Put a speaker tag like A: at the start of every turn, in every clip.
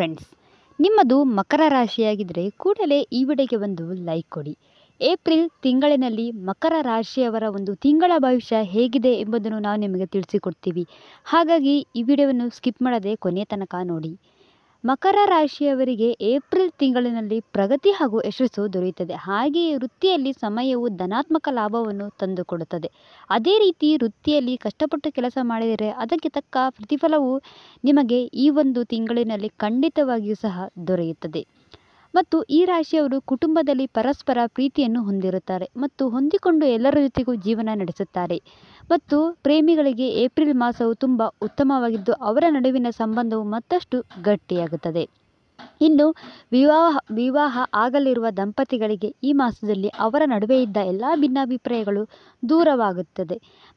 A: friends ನಿಮ್ಮದು ಮಕರ ರಾಶಿಯಾಗಿದ್ದರೆ ಕೂಡಲೇ ಈ ವಿಡಿಯೋಗೆ ಒಂದು ಲೈಕ್ ಕೊಡಿ ಏಪ್ರಿಲ್ ತಿಂಗಳಿನಲ್ಲಿ ಮಕರ ರಾಶಿಯವರ ಒಂದು ತಿಂಗಳ ಭವಿಷ್ಯ ಹೇಗಿದೆ ಎಂಬುದನ್ನು ನಾವು ನಿಮಗೆ ತಿಳಿಸಿಕೊಡ್ತೀವಿ ಹಾಗಾಗಿ ಈ ವಿಡಿಯೋವನ್ನು ಸ್ಕಿಪ್ ಮಾಡದೆ ಕೊನೆಯ ತನಕ ನೋಡಿ ಮಕರ ರಾಶಿಯವರಿಗೆ ಏಪ್ರಿಲ್ ತಿಂಗಳಿನಲ್ಲಿ ಪ್ರಗತಿ ಹಾಗೂ ಯಶಸ್ಸು ದೊರೆಯುತ್ತದೆ ಹಾಗೆಯೇ ವೃತ್ತಿಯಲ್ಲಿ ಸಮಯವು ಧನಾತ್ಮಕ ಲಾಭವನ್ನು ತಂದುಕೊಡುತ್ತದೆ ಅದೇ ರೀತಿ ವೃತ್ತಿಯಲ್ಲಿ ಕಷ್ಟಪಟ್ಟು ಕೆಲಸ ಮಾಡಿದರೆ ಅದಕ್ಕೆ ತಕ್ಕ ಪ್ರತಿಫಲವು ನಿಮಗೆ ಈ ಒಂದು ತಿಂಗಳಿನಲ್ಲಿ ಖಂಡಿತವಾಗಿಯೂ ಸಹ ದೊರೆಯುತ್ತದೆ ಮತ್ತು ಈ ರಾಶಿಯವರು ಕುಟುಂಬದಲ್ಲಿ ಪರಸ್ಪರ ಪ್ರೀತಿಯನ್ನು ಹೊಂದಿರುತ್ತಾರೆ ಮತ್ತು ಹೊಂದಿಕೊಂಡು ಎಲ್ಲರ ಜೊತೆಗೂ ಜೀವನ ನಡೆಸುತ್ತಾರೆ ಮತ್ತು ಪ್ರೇಮಿಗಳಿಗೆ ಏಪ್ರಿಲ್ ಮಾಸವು ತುಂಬ ಉತ್ತಮವಾಗಿದ್ದು ಅವರ ನಡುವಿನ ಸಂಬಂಧವು ಮತ್ತಷ್ಟು ಗಟ್ಟಿಯಾಗುತ್ತದೆ ಇನ್ನು ವಿವಾಹ ವಿವಾಹ ಆಗಲಿರುವ ದಂಪತಿಗಳಿಗೆ ಈ ಮಾಸದಲ್ಲಿ ಅವರ ನಡುವೆ ಇದ್ದ ಎಲ್ಲ ಭಿನ್ನಾಭಿಪ್ರಾಯಗಳು ದೂರವಾಗುತ್ತದೆ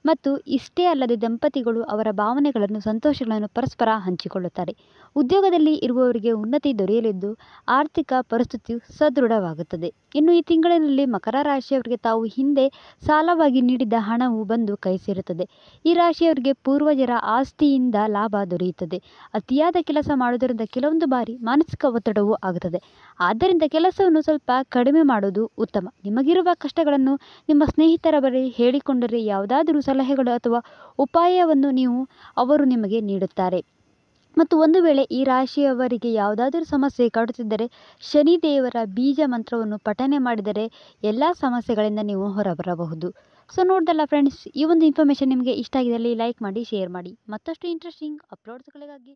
A: ಮತ್ತು ಇಷ್ಟೇ ಅಲ್ಲದೆ ದಂಪತಿಗಳು ಅವರ ಭಾವನೆಗಳನ್ನು ಸಂತೋಷಗಳನ್ನು ಪರಸ್ಪರ ಹಂಚಿಕೊಳ್ಳುತ್ತಾರೆ ಉದ್ಯೋಗದಲ್ಲಿ ಇರುವವರಿಗೆ ಉನ್ನತಿ ದೊರೆಯಲಿದ್ದು ಆರ್ಥಿಕ ಪರಿಸ್ಥಿತಿಯು ಸದೃಢವಾಗುತ್ತದೆ ಇನ್ನು ಈ ತಿಂಗಳಿನಲ್ಲಿ ಮಕರ ರಾಶಿಯವರಿಗೆ ತಾವು ಹಿಂದೆ ಸಾಲವಾಗಿ ನೀಡಿದ ಹಣವು ಬಂದು ಕೈ ಸೇರುತ್ತದೆ ಈ ರಾಶಿಯವರಿಗೆ ಪೂರ್ವಜರ ಆಸ್ತಿಯಿಂದ ಲಾಭ ದೊರೆಯುತ್ತದೆ ಅತಿಯಾದ ಕೆಲಸ ಮಾಡುವುದರಿಂದ ಕೆಲವೊಂದು ಬಾರಿ ಮಾನಸಿಕ ಒತ್ತಡವೂ ಆಗುತ್ತದೆ ಆದ್ದರಿಂದ ಕೆಲಸವನ್ನು ಸ್ವಲ್ಪ ಕಡಿಮೆ ಮಾಡುವುದು ಉತ್ತಮ ನಿಮಗಿರುವ ಕಷ್ಟಗಳನ್ನು ನಿಮ್ಮ ಸ್ನೇಹಿತರ ಬಳಿ ಹೇಳಿಕೊಂಡರೆ ಯಾವುದಾದರೂ ಸಲಹೆಗಳು ಅಥವಾ ಉಪಾಯವನ್ನು ನೀವು ಅವರು ನಿಮಗೆ ನೀಡುತ್ತಾರೆ ಮತ್ತು ಒಂದು ವೇಳೆ ಈ ರಾಶಿಯವರಿಗೆ ಯಾವುದಾದರೂ ಸಮಸ್ಯೆ ಕಾಡುತ್ತಿದ್ದರೆ ಶನಿ ದೇವರ ಬೀಜ ಮಂತ್ರವನ್ನು ಪಠನೆ ಮಾಡಿದರೆ ಎಲ್ಲ ಸಮಸ್ಯೆಗಳಿಂದ ನೀವು ಹೊರಬರಬಹುದು ಸೊ ನೋಡ್ದಲ್ಲ ಫ್ರೆಂಡ್ಸ್ ಈ ಒಂದು ಇನ್ಫಾರ್ಮೇಶನ್ ನಿಮಗೆ ಇಷ್ಟ ಆಗಿದಲ್ಲಿ ಲೈಕ್ ಮಾಡಿ ಶೇರ್ ಮಾಡಿ ಮತ್ತಷ್ಟು ಇಂಟ್ರೆಸ್ಟಿಂಗ್ ಅಪ್ಲೋಡ್ಸ್ಗಳಿಗಾಗಿ